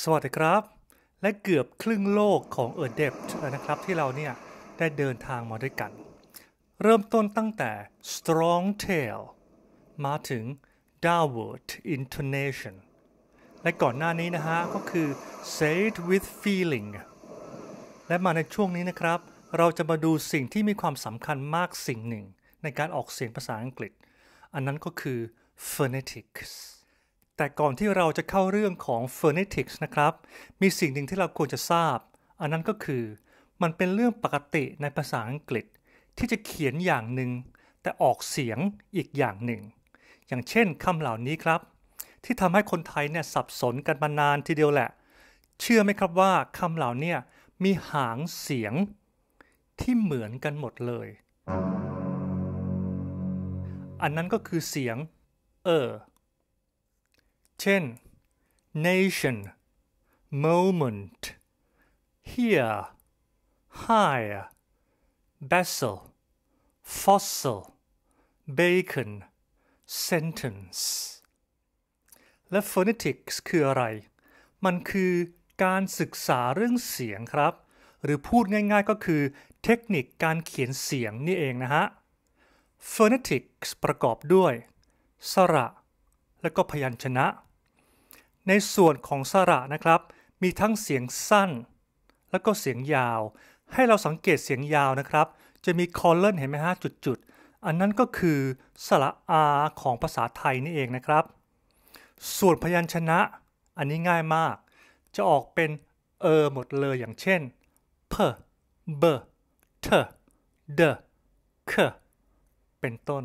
สวัสดีครับ และเกือบครึ่งโลกของเดเด t นะครับที่เราเนี่ยได้เดินทางมาด้วยกัน เริ่มต้นตั้งแต่ Strong Tail มาถึง Downward Intonation และก่อนหน้านี้นะฮะ ก็คือ Say it with feeling และมาในช่วงนี้นะครับ เราจะมาดูสิ่งที่มีความสำคัญมากสิ่งหนึ่งในการออกเสียงภาษาอังกฤษ อันนั้นก็คือ phonetics แต่ก่อนที่เราจะเข้าเรื่องของ phonetics นะครับ มีสิ่งหนึ่งที่เราควรจะทราบ อันนั้นก็คือ มันเป็นเรื่องปกติในภาษาอังกฤษที่จะเขียนอย่างหนึ่งแต่ออกเสียงอีกอย่างหนึ่ง อย่างเช่นคำเหล่านี้ครับ ที่ทำให้คนไทยเนี่ยสับสนกันมานานทีเดียวแหละ เชื่อไหมครับว่าคำเหล่านี้มีหางเสียงที่เหมือนกันหมดเลย อันนั้นก็คือเสียงเออเช่น nation moment here h i r e r vessel fossil bacon sentence และ phonetics คืออะไร มันคือการศึกษาเรื่องเสียงครับ หรือพูดง่ายๆก็คือเทคนิคการเขียนเสียงนี่เองนะฮะ phonetics ประกอบด้วย สระ และก็พยัญชนะในส่วนของสระนะครับ มีทั้งเสียงสั้น แล้วก็เสียงยาว ให้เราสังเกตเสียงยาวนะครับ จะมีคอลเลนเห็นไหมฮะจุดๆ อันนั้นก็คือสระอาของภาษาไทยนี่เองนะครับ ส่วนพยัญชนะอันนี้ง่ายมากจะออกเป็น เออหมดเลยอย่างเช่นเพเบเทเดเคเป็นต้น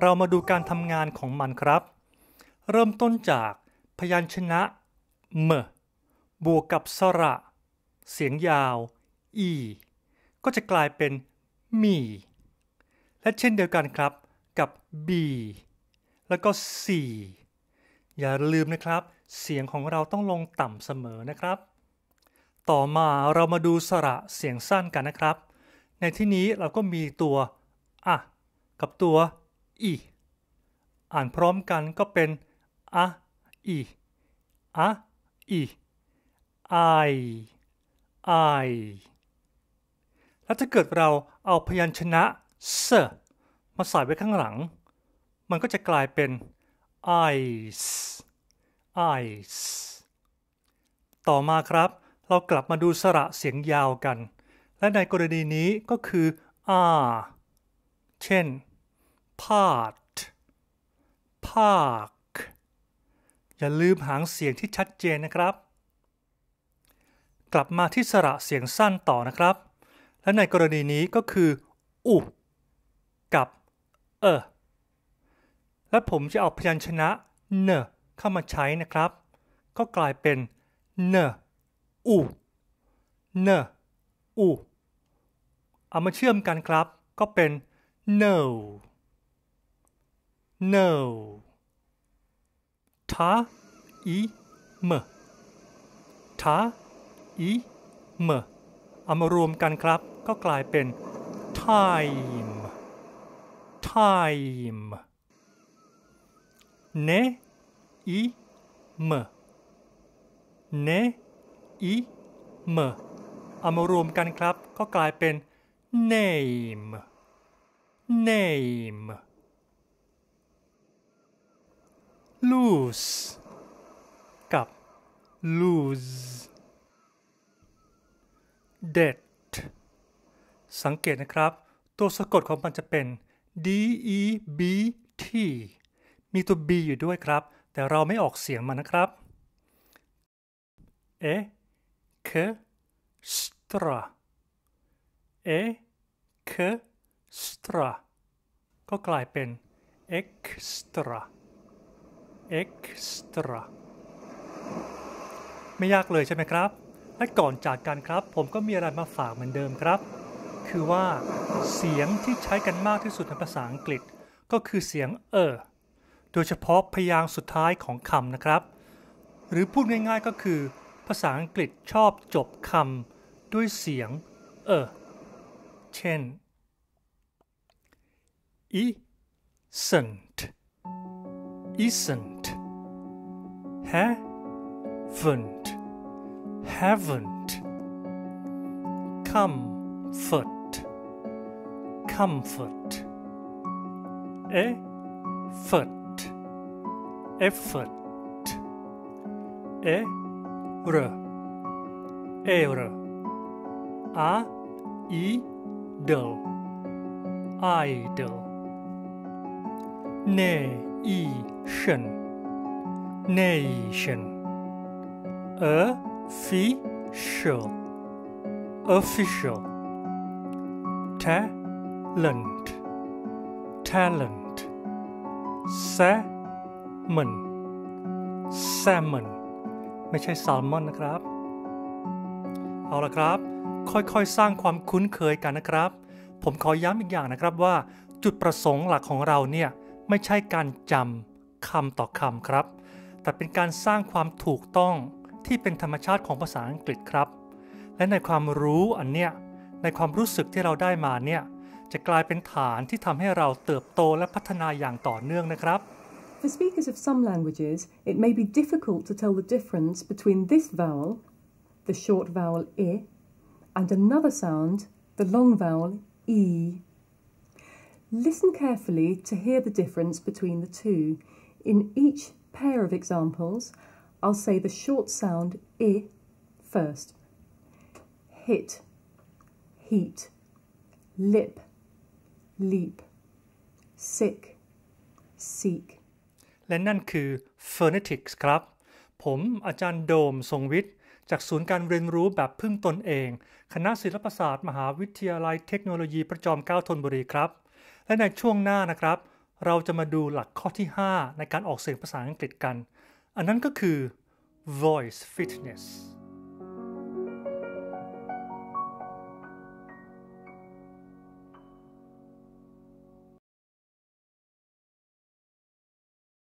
เรามาดูการทำงานของมันครับ เริ่มต้นจากพยัญชนะเมบวกกับสระ เสียงยาว อี ก็จะกลายเป็นมี และเช่นเดียวกันครับกับบี แล้วก็ส่อย่าลืมนะครับ เสียงของเราต้องลงต่ำเสมอนะครับ ต่อมาเรามาดูสระเสียงสั้นกันนะครับ ในที่นี้เราก็มีตัวอะกับตัวอี อ่านพร้อมกันก็เป็นอะอีอะอีไอไอแล้วถ้าเกิดเราเอาพยัญชนะเซมาใส่ไว้ข้างหลัง มันก็จะกลายเป็น ice ice ต่อมาครับเรากลับมาดูสระเสียงยาวกัน และในกรณีนี้ก็คือ r เช่น part park อย่าลืมหางเสียงที่ชัดเจนนะครับ กลับมาที่สระเสียงสั้นต่อนะครับ และในกรณีนี้ก็คืออุกับ เออ และผมจะเอาพยัญชนะ เนเข้ามาใช้นะครับ ก็กลายเป็น เนอุเนอุเอามาเชื่อมกันครับ ก็เป็น no no ta i m ta i m เอามารวมกันครับ ก็กลายเป็น time time เนอ m มเนอมเอามารวมกันครับก็กลายเป็น name name lose กับ lose debt สังเกตนะครับ ตัวสะกดของมันจะเป็น d e b t มีตัว b อยู่ด้วยครับ แต่เราไม่ออกเสียงมันนะครับ e k stra e คส t r a ก็กลายเป็น extra extra ไม่ยากเลยใช่ไหมครับ และก่อนจากกันครับผมก็มีอะไรมาฝากเหมือนเดิมครับ คือว่า เสียงที่ใช้กันมากที่สุด ในภาษาอังกฤษก็คือเสียง เออโดยเฉพาะพยางค์สุดท้ายของคำนะครับ หรือพูดง่ายๆก็คือ ภาษาอังกฤษชอบจบคำด้วยเสียง เออเช่น isn't isn't haven't, haven't. Comfort, comfort. Effort, effort. Error, error. A, e, idle, idle. Nation. nation official official talent talent salmon salmon ไม่ใช่ salmon นะครับ เอาละครับ ค่อยๆ สร้างความคุ้นเคยกันนะครับ ผมขอย้ำอีกอย่างนะครับว่าจุดประสงค์หลักของเราเนี่ย ไม่ใช่การจำคำต่อคำครับแต่เป็นการสร้างความถูกต้องที่เป็นธรรมชาติของภาษาอังกฤษครับ และในความรู้อันเนี้ยในความรู้สึกที่เราได้มาเนี่ยจะกลายเป็นฐานที่ทำให้เราเติบโตและพัฒนาอย่างต่อเนื่องนะครับ For speakers of some languages, it may be difficult to tell the difference between this vowel, the short vowel i, and another sound, the long vowel e. Listen carefully to hear the difference between the two. In each pair of examples, I'll say the short sound I first. Hit, heat, lip, leap, sick, seek. และนั่นคือ Phonetics ครับ ผมอาจารย์โดมทรงวิทย์จากศูนย์การเรียนรู้แบบพึ่งตนเอง คณะศิลปศาสตร์ มหาวิทยาลัยเทคโนโลยีประจอมเกล้าธนบุรีครับและในช่วงหน้านะครับเราจะมาดูหลักข้อที่ 5 ในการออกเสียงภาษาอังกฤษกัน อันนั้นก็คือ voice fitness